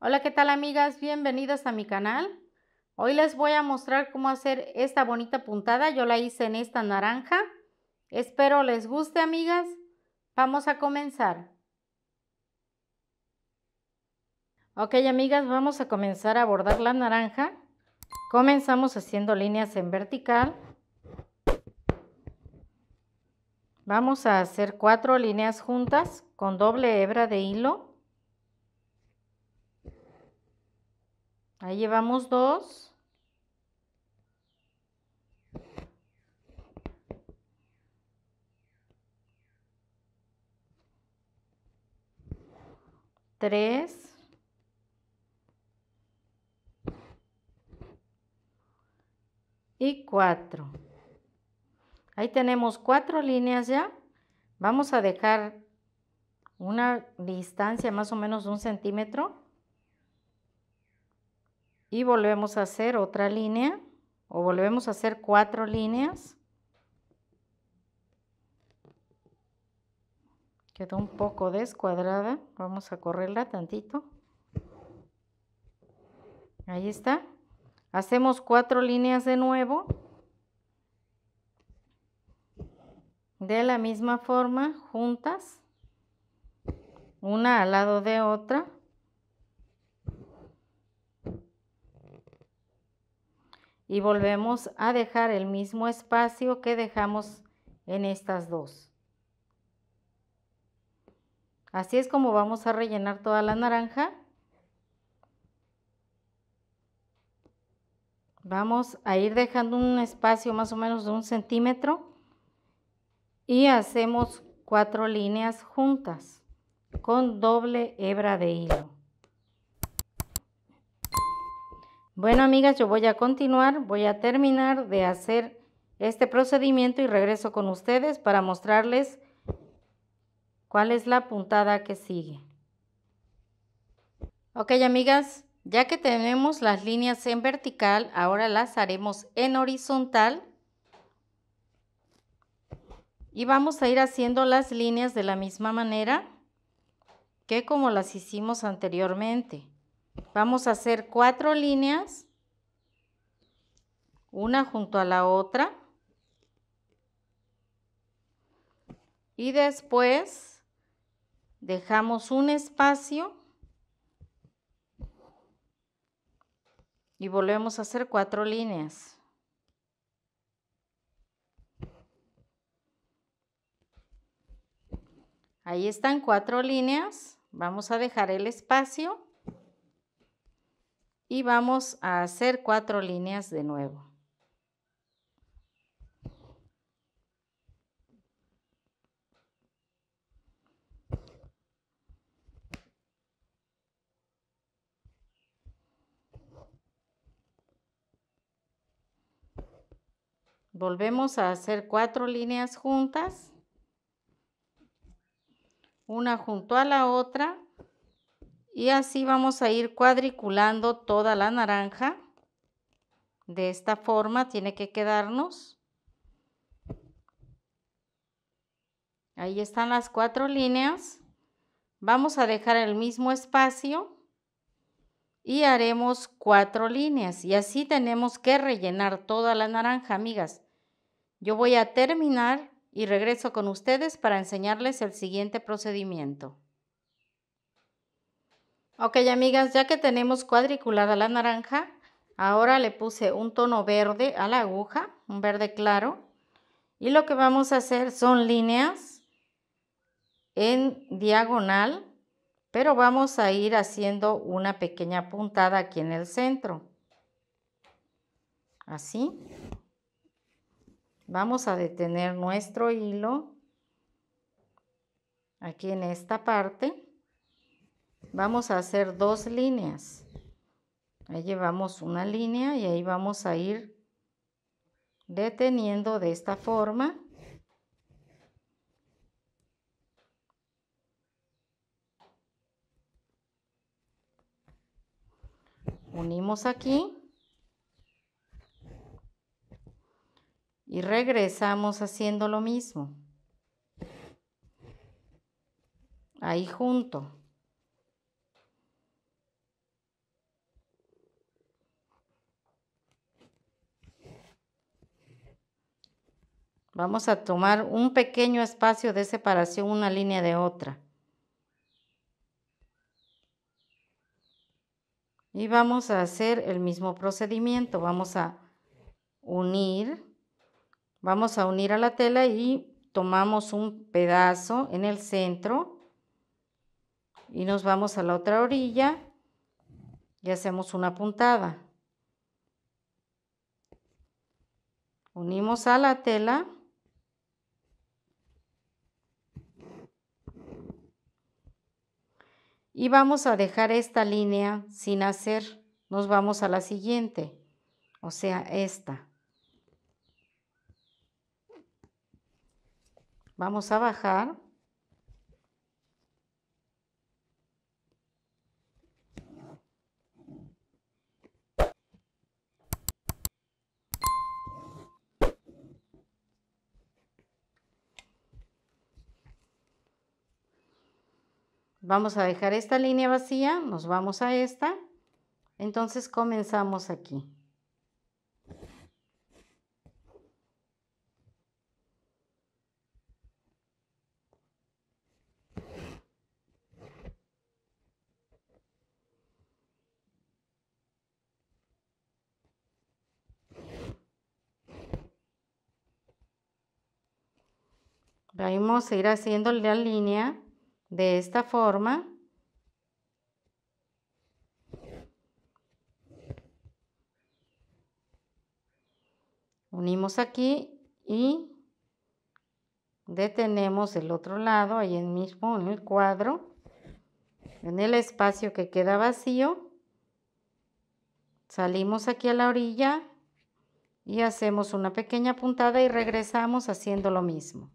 Hola, ¿qué tal amigas? Bienvenidas a mi canal. Hoy les voy a mostrar cómo hacer esta bonita puntada. Yo la hice en esta naranja. Espero les guste, amigas. Vamos a comenzar. Ok, amigas, vamos a comenzar a bordar la naranja. Comenzamos haciendo líneas en vertical. Vamos a hacer cuatro líneas juntas con doble hebra de hilo. Ahí llevamos dos. Tres. Y cuatro. Ahí tenemos cuatro líneas ya. Vamos a dejar una distancia más o menos de un centímetro y volvemos a hacer otra línea o volvemos a hacer cuatro líneas. Quedó un poco descuadrada, vamos a correrla tantito. Ahí está. Hacemos cuatro líneas de nuevo. De la misma forma, juntas, una al lado de otra. y volvemos a dejar el mismo espacio que dejamos en estas dos. Así es como vamos a rellenar toda la naranja. Vamos a ir dejando un espacio más o menos de un centímetro y hacemos cuatro líneas juntas con doble hebra de hilo. Bueno, amigas, yo voy a continuar, voy a terminar de hacer este procedimiento y regreso con ustedes para mostrarles cuál es la puntada que sigue. Ok, amigas, ya que tenemos las líneas en vertical, ahora las haremos en horizontal. Y vamos a ir haciendo las líneas de la misma manera que como las hicimos anteriormente. Vamos a hacer cuatro líneas, una junto a la otra. Y después dejamos un espacio y volvemos a hacer cuatro líneas. Ahí están cuatro líneas. Vamos a dejar el espacio y vamos a hacer cuatro líneas de nuevo. Volvemos a hacer cuatro líneas juntas, una junto a la otra y así vamos a ir cuadriculando toda la naranja. De esta forma tiene que quedarnos. Ahí están las cuatro líneas. Vamos a dejar el mismo espacio y haremos cuatro líneas y así tenemos que rellenar toda la naranja, amigas. Yo voy a terminar y regreso con ustedes para enseñarles el siguiente procedimiento. Ok amigas, ya que tenemos cuadriculada la naranja, ahora le puse un tono verde a la aguja, un verde claro. Y lo que vamos a hacer son líneas en diagonal, pero vamos a ir haciendo una pequeña puntada aquí en el centro. Así. Vamos a detener nuestro hilo aquí en esta parte. Vamos a hacer dos líneas. Ahí llevamos una línea y ahí vamos a ir deteniendo de esta forma. Unimos aquí. Y regresamos haciendo lo mismo. Ahí junto. Vamos a tomar un pequeño espacio de separación una línea de otra. Y vamos a hacer el mismo procedimiento. Vamos a unir, vamos a unir a la tela y tomamos un pedazo en el centro y nos vamos a la otra orilla y hacemos una puntada. Unimos a la tela Y vamos a dejar esta línea sin hacer. Nos vamos a la siguiente, o sea, esta. Vamos a bajar Vamos a dejar esta línea vacía, nos vamos a esta. Entonces comenzamos aquí. Vamos a ir haciendo la línea de esta forma, unimos aquí y detenemos el otro lado ahí mismo en el cuadro en el espacio que queda vacío salimos aquí a la orilla y hacemos una pequeña puntada y regresamos haciendo lo mismo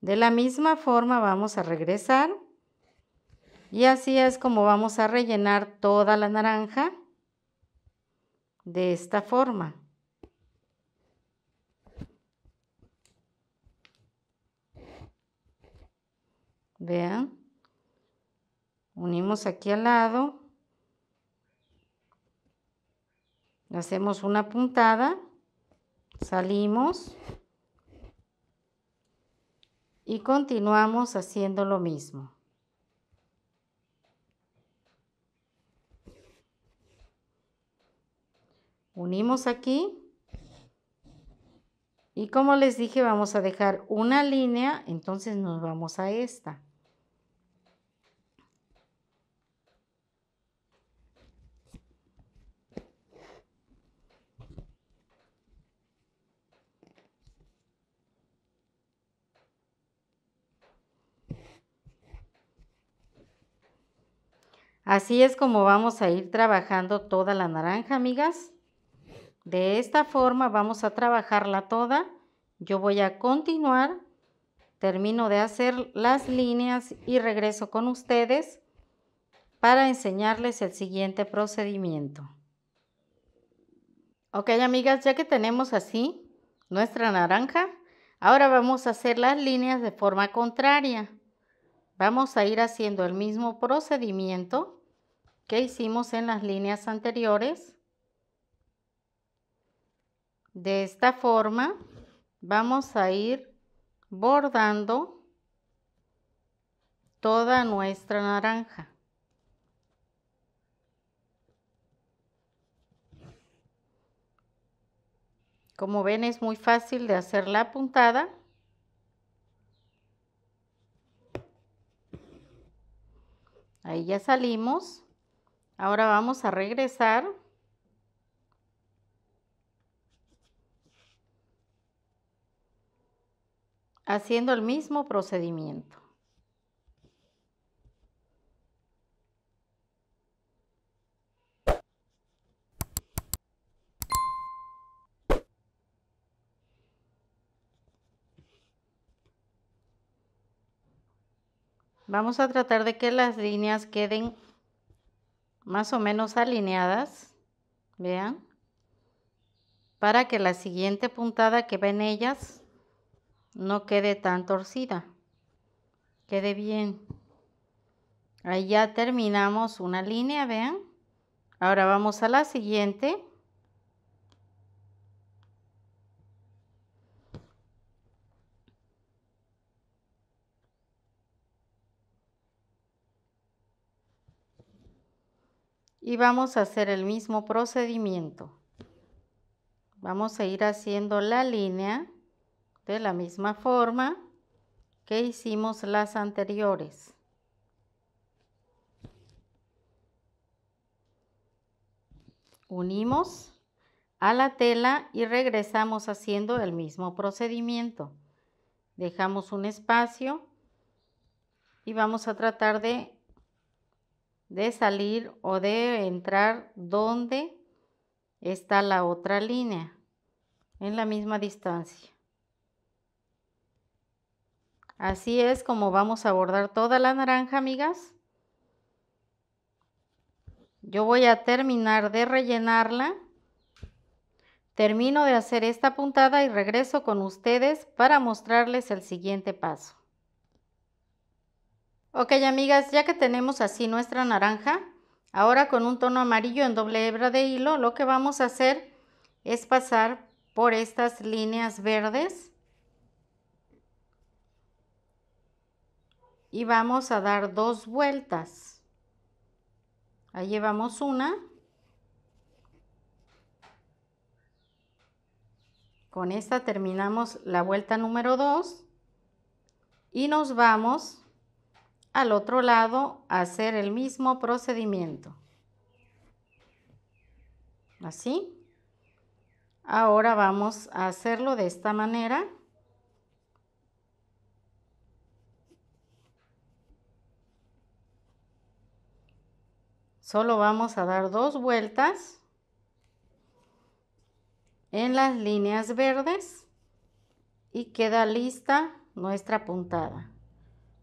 De la misma forma vamos a regresar y así es como vamos a rellenar toda la naranja de esta forma. Vean, unimos aquí al lado, hacemos una puntada, salimos y continuamos haciendo lo mismo. Unimos aquí y como les dije vamos a dejar una línea, entonces nos vamos a esta. Así es como vamos a ir trabajando toda la naranja, amigas. De esta forma vamos a trabajarla toda. Yo voy a continuar, termino de hacer las líneas y regreso con ustedes para enseñarles el siguiente procedimiento. Ok, amigas, ya que tenemos así nuestra naranja, ahora vamos a hacer las líneas de forma contraria. Vamos a ir haciendo el mismo procedimiento que hicimos en las líneas anteriores. De esta forma vamos a ir bordando toda nuestra naranja. Como ven es muy fácil de hacer la puntada. Ahí ya salimos. Ahora vamos a regresar. Haciendo el mismo procedimiento. Vamos a tratar de que las líneas queden más o menos alineadas, vean, para que la siguiente puntada que va ellas no quede tan torcida, quede bien. Ahí ya terminamos una línea, vean. Ahora vamos a la siguiente. Y vamos a hacer el mismo procedimiento. Vamos a ir haciendo la línea de la misma forma que hicimos las anteriores. Unimos a la tela y regresamos haciendo el mismo procedimiento. Dejamos un espacio y vamos a tratar de de salir o de entrar donde está la otra línea en la misma distancia. Así es como vamos a bordar toda la naranja, amigas. Yo voy a terminar de rellenarla. Termino de hacer esta puntada y regreso con ustedes para mostrarles el siguiente paso. Ok amigas, ya que tenemos así nuestra naranja, ahora con un tono amarillo en doble hebra de hilo, lo que vamos a hacer es pasar por estas líneas verdes y vamos a dar dos vueltas. Ahí llevamos una. Con esta terminamos la vuelta número 2 y nos vamos al otro lado hacer el mismo procedimiento. Así. Ahora vamos a hacerlo de esta manera. Solo vamos a dar dos vueltas en las líneas verdes y queda lista nuestra puntada.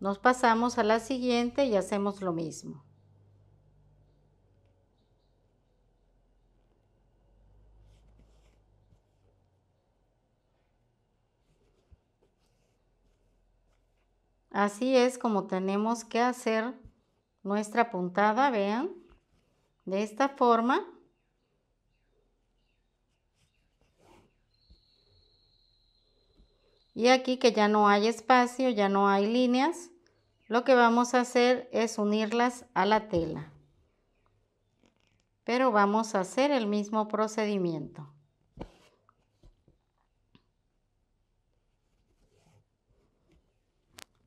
Nos pasamos a la siguiente y hacemos lo mismo. Así es como tenemos que hacer nuestra puntada, vean, de esta forma. y aquí que ya no hay espacio, ya no hay líneas, lo que vamos a hacer es unirlas a la tela. Pero vamos a hacer el mismo procedimiento.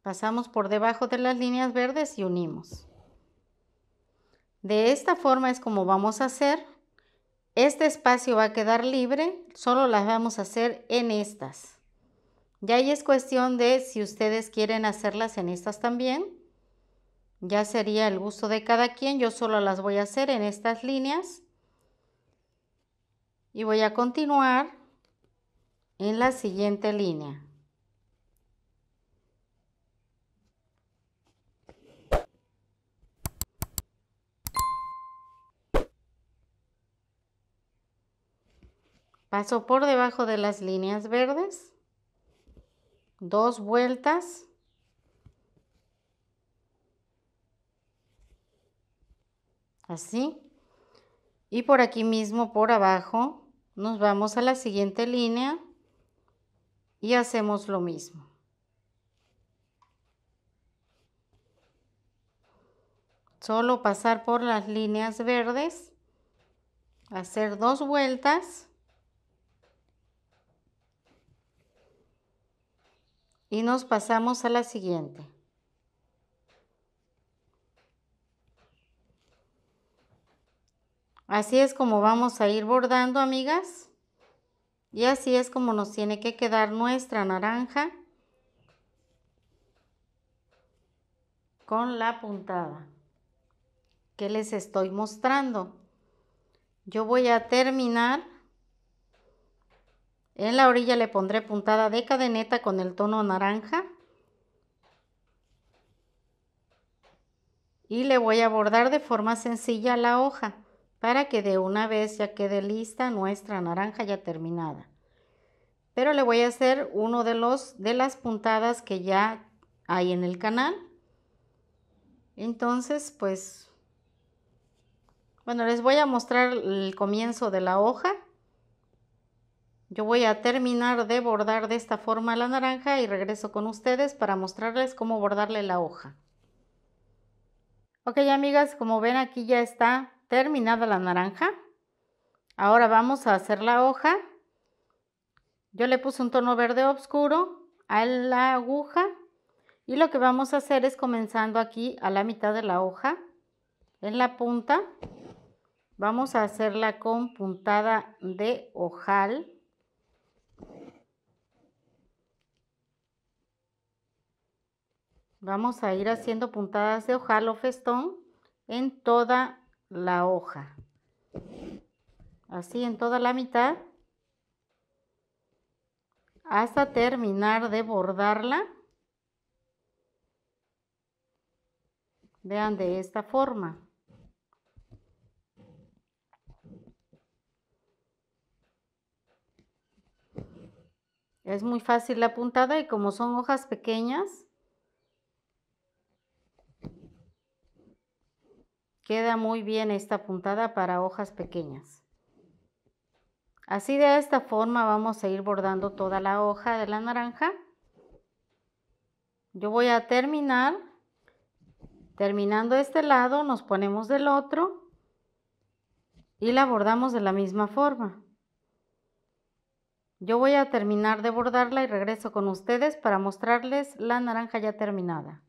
Pasamos por debajo de las líneas verdes y unimos. De esta forma es como vamos a hacer. Este espacio va a quedar libre, solo las vamos a hacer en estas. Ya ahí es cuestión de si ustedes quieren hacerlas en estas también. Ya sería el gusto de cada quien. Yo solo las voy a hacer en estas líneas. Y voy a continuar en la siguiente línea. Paso por debajo de las líneas verdes dos vueltas así y por aquí mismo por abajo nos vamos a la siguiente línea y hacemos lo mismo solo pasar por las líneas verdes hacer dos vueltas y nos pasamos a la siguiente. Así es como vamos a ir bordando, amigas. Y así es como nos tiene que quedar nuestra naranja con la puntada que les estoy mostrando. Yo voy a terminar en la orilla le pondré puntada de cadeneta con el tono naranja. Y le voy a bordar de forma sencilla la hoja para que de una vez ya quede lista nuestra naranja ya terminada. Pero le voy a hacer uno de los de las puntadas que ya hay en el canal. Entonces, pues bueno, les voy a mostrar el comienzo de la hoja yo voy a terminar de bordar de esta forma la naranja y regreso con ustedes para mostrarles cómo bordarle la hoja. Ok amigas, como ven aquí ya está terminada la naranja. Ahora vamos a hacer la hoja. Yo le puse un tono verde oscuro a la aguja y lo que vamos a hacer es comenzando aquí a la mitad de la hoja, en la punta, vamos a hacerla con puntada de ojal. Vamos a ir haciendo puntadas de ojal o festón en toda la hoja. Así en toda la mitad. Hasta terminar de bordarla. Vean de esta forma. Es muy fácil la puntada y como son hojas pequeñas, Queda muy bien esta puntada para hojas pequeñas. Así de esta forma vamos a ir bordando toda la hoja de la naranja. Yo voy a terminar. Terminando este lado nos ponemos del otro y la bordamos de la misma forma. Yo voy a terminar de bordarla y regreso con ustedes para mostrarles la naranja ya terminada.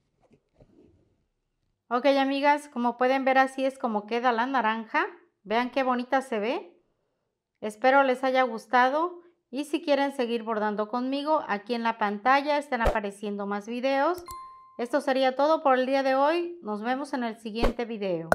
Ok amigas, como pueden ver así es como queda la naranja. Vean qué bonita se ve. Espero les haya gustado y si quieren seguir bordando conmigo, aquí en la pantalla están apareciendo más videos. Esto sería todo por el día de hoy. Nos vemos en el siguiente video.